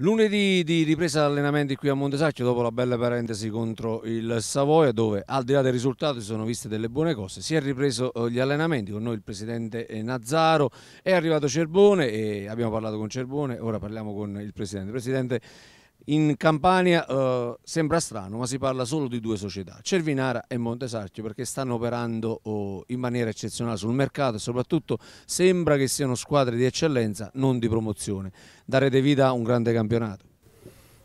Lunedì di ripresa allenamenti qui a Montesacchio dopo la bella parentesi contro il Savoia dove al di là del risultato si sono viste delle buone cose, si è ripreso eh, gli allenamenti con noi il presidente eh, Nazzaro, è arrivato Cerbone e abbiamo parlato con Cerbone, ora parliamo con il presidente. Presidente in Campania eh, sembra strano, ma si parla solo di due società, Cervinara e Montesarchio, perché stanno operando oh, in maniera eccezionale sul mercato e soprattutto sembra che siano squadre di eccellenza, non di promozione. Darete vita a un grande campionato.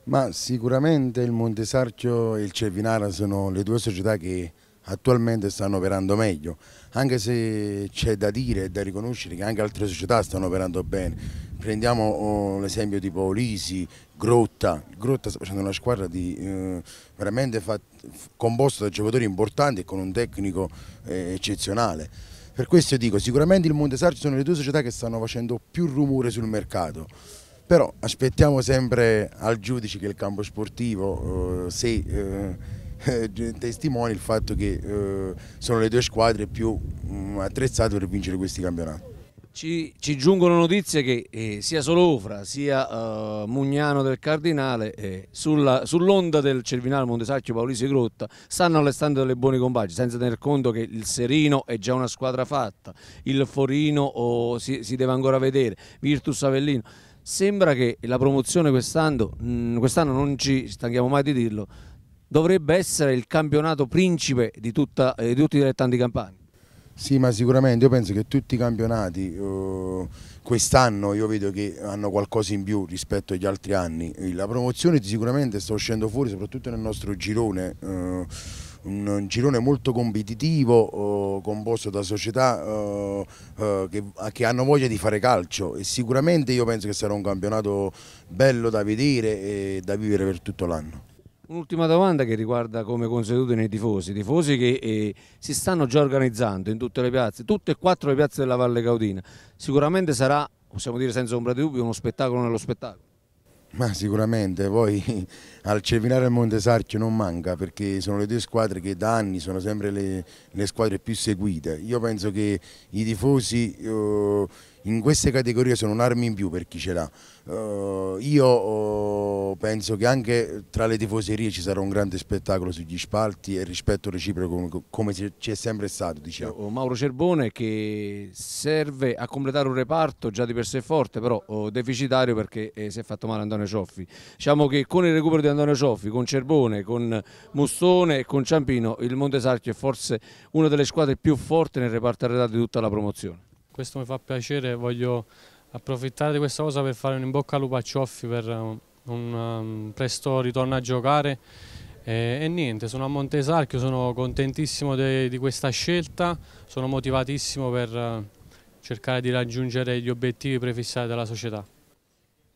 Ma sicuramente il Montesarchio e il Cervinara sono le due società che attualmente stanno operando meglio, anche se c'è da dire e da riconoscere che anche altre società stanno operando bene. Prendiamo oh, l'esempio di Paolisi, Grotta. Grotta sta facendo una squadra di, eh, veramente fat, composta da giocatori importanti e con un tecnico eh, eccezionale. Per questo dico, sicuramente il Montesarci sono le due società che stanno facendo più rumore sul mercato però aspettiamo sempre al giudice che il campo sportivo eh, se eh, testimoni il fatto che eh, sono le due squadre più mh, mm, attrezzate per vincere questi campionati. Ci, ci, giungono notizie che eh, sia Solofra sia eh, Mugnano del Cardinale eh, sull'onda sull del Cervinale Montesacchio Paolisi Grotta stanno allestando delle buone compagini senza tener conto che il Serino è già una squadra fatta, il Forino oh, si, si, deve ancora vedere, Virtus Avellino. Sembra che la promozione quest'anno, mm, quest'anno non ci stanchiamo mai di dirlo, dovrebbe essere il campionato principe di, tutta, eh, di tutti i dilettanti campani. Sì, ma sicuramente io penso che tutti i campionati eh, quest'anno io vedo che hanno qualcosa in più rispetto agli altri anni. La promozione sicuramente sta uscendo fuori, soprattutto nel nostro girone. Eh, un girone molto competitivo eh, composto da società eh, eh, che, che, hanno voglia di fare calcio e sicuramente io penso che sarà un campionato bello da vedere e da vivere per tutto l'anno. Un'ultima domanda che riguarda come consuetudine i tifosi, i tifosi che eh, si stanno già organizzando in tutte le piazze, tutte e quattro le piazze della Valle Caudina, sicuramente sarà, possiamo dire senza ombra di dubbio, uno spettacolo nello spettacolo. Ma sicuramente, poi al Cevinare e al Montesarchio non manca perché sono le due squadre che da anni sono sempre le, le squadre più seguite. Io penso che i tifosi... Eh, in queste categorie sono un'arma in più per chi ce l'ha. Uh, io eh, penso che anche tra le tifoserie ci sarà un grande spettacolo sugli spalti e rispetto reciproco come, ci è sempre stato. Diciamo. Mauro Cerbone che serve a completare un reparto già di per sé forte, però oh, deficitario perché eh, si è fatto male Antonio Cioffi. Diciamo che con il recupero di Antonio Cioffi, con Cerbone, con Mustone e con Ciampino, il Montesarchio è forse una delle squadre più forti nel reparto arredato di tutta la promozione. Questo mi fa piacere, voglio approfittare di questa cosa per fare un in bocca al lupo a Cioffi per um, un, um, presto ritorno a giocare e, e, niente, sono a Montesarchio, sono contentissimo de, di questa scelta, sono motivatissimo per uh, cercare di raggiungere gli obiettivi prefissati dalla società.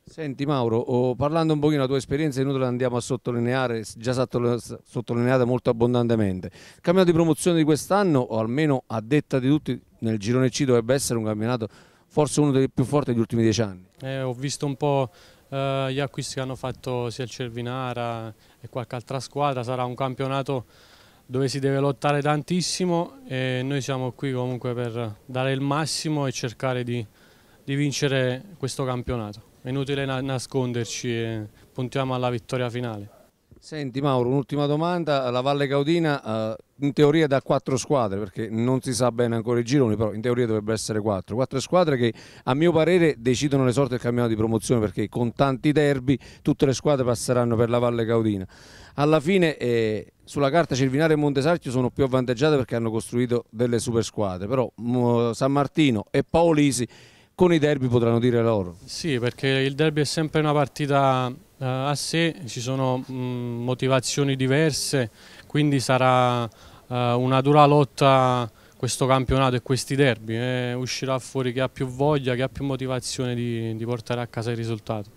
Senti Mauro, oh, parlando un pochino della tua esperienza, inutile andiamo a sottolineare, già sottolineata molto abbondantemente, il campionato di promozione di quest'anno, o almeno a detta di tutti, nel girone C dovrebbe essere un campionato forse uno dei più forti degli ultimi dieci anni. Eh, ho visto un po' eh, gli acquisti che hanno fatto sia il Cervinara e qualche altra squadra, sarà un campionato dove si deve lottare tantissimo e noi siamo qui comunque per dare il massimo e cercare di, di vincere questo campionato. È inutile nasconderci e puntiamo alla vittoria finale. Senti Mauro, un'ultima domanda, la Valle Caudina eh, in teoria da quattro squadre perché non si sa bene ancora i gironi, però in teoria dovrebbero essere quattro, quattro squadre che a mio parere decidono le sorti del campionato di promozione perché con tanti derby tutte le squadre passeranno per la Valle Caudina. Alla fine eh, sulla carta Cervinare e Montesarchio sono più avvantaggiate perché hanno costruito delle super squadre, però San Martino e Paolisi con i derby potranno dire loro. Sì, perché il derby è sempre una partita eh, a sé ci sono mm, motivazioni diverse, quindi sarà eh, una dura lotta questo campionato e questi derby, eh. uscirà fuori chi ha più voglia, chi ha più motivazione di, portare a casa il risultato.